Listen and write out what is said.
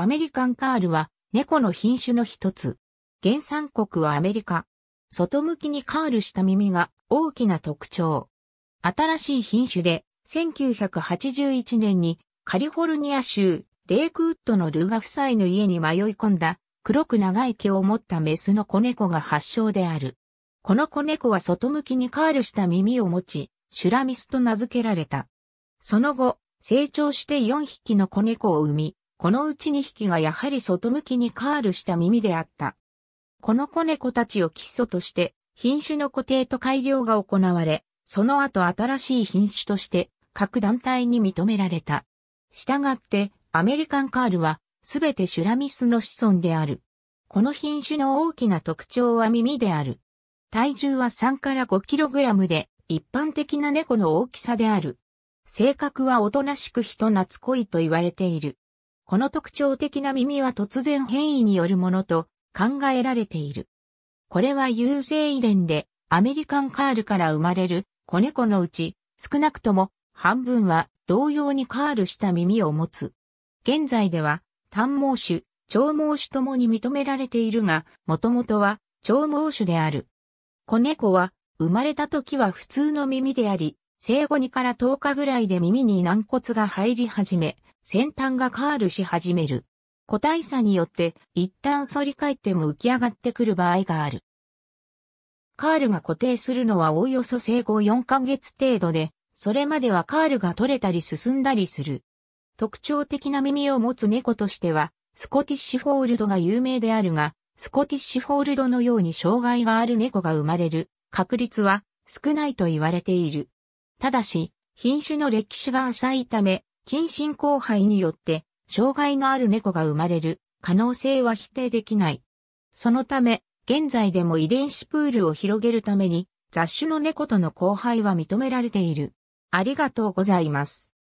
アメリカンカールは猫の品種の一つ。原産国はアメリカ。外向きにカールした耳が大きな特徴。新しい品種で1981年にカリフォルニア州レイクウッドのルガ夫妻の家に迷い込んだ黒く長い毛を持ったメスの子猫が発祥である。この子猫は外向きにカールした耳を持ち、シュラミスと名付けられた。その後、成長して4匹の子猫を産み、このうち2匹がやはり外向きにカールした耳であった。この子猫たちを基礎として、品種の固定と改良が行われ、その後新しい品種として各団体に認められた。したがって、アメリカンカールは、すべてシュラミスの子孫である。この品種の大きな特徴は耳である。体重は3から 5kg で、一般的な猫の大きさである。性格はおとなしく人懐っこいと言われている。この特徴的な耳は突然変異によるものと考えられている。これは遊性遺伝でアメリカンカールから生まれる子猫のうち少なくとも半分は同様にカールした耳を持つ。現在では短毛種、長毛種ともに認められているが、もともとは長毛種である。子猫は生まれた時は普通の耳であり、生後2から10日ぐらいで耳に軟骨が入り始め、先端がカールし始める。個体差によって一旦反り返っても浮き上がってくる場合がある。カールが固定するのはおおよそ生後4ヶ月程度で、それまではカールが取れたり進んだりする。特徴的な耳を持つ猫としては、スコティッシュフォールドが有名であるが、スコティッシュフォールドのように障害がある猫が生まれる確率は少ないと言われている。ただし、品種の歴史が浅いため、近親交配によって、障害のある猫が生まれる可能性は否定できない。そのため、現在でも遺伝子プールを広げるために、雑種の猫との交配は認められている。ありがとうございます。